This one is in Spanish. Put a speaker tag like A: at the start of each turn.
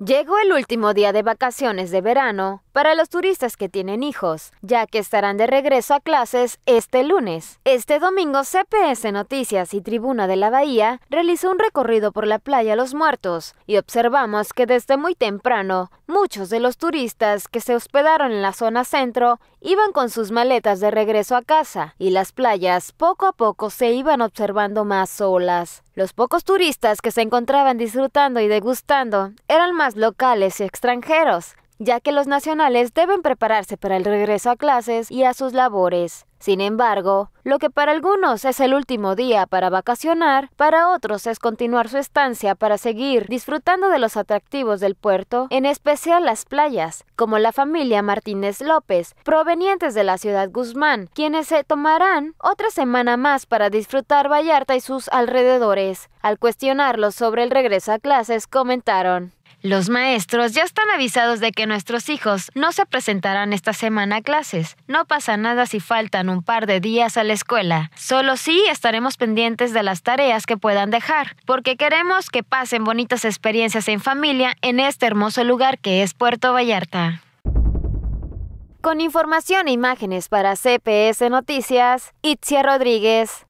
A: Llegó el último día de vacaciones de verano para los turistas que tienen hijos, ya que estarán de regreso a clases este lunes. Este domingo CPS Noticias y Tribuna de la Bahía realizó un recorrido por la playa Los Muertos y observamos que desde muy temprano muchos de los turistas que se hospedaron en la zona centro iban con sus maletas de regreso a casa y las playas poco a poco se iban observando más solas. Los pocos turistas que se encontraban disfrutando y degustando eran más locales y extranjeros, ya que los nacionales deben prepararse para el regreso a clases y a sus labores. Sin embargo, lo que para algunos es el último día para vacacionar, para otros es continuar su estancia para seguir disfrutando de los atractivos del puerto, en especial las playas, como la familia Martínez López, provenientes de la ciudad Guzmán, quienes se tomarán otra semana más para disfrutar Vallarta y sus alrededores. Al cuestionarlos sobre el regreso a clases, comentaron. Los maestros ya están avisados de que nuestros hijos no se presentarán esta semana a clases. No pasa nada si faltan un par de días a la escuela. Solo sí estaremos pendientes de las tareas que puedan dejar, porque queremos que pasen bonitas experiencias en familia en este hermoso lugar que es Puerto Vallarta. Con información e imágenes para CPS Noticias, Itzia Rodríguez.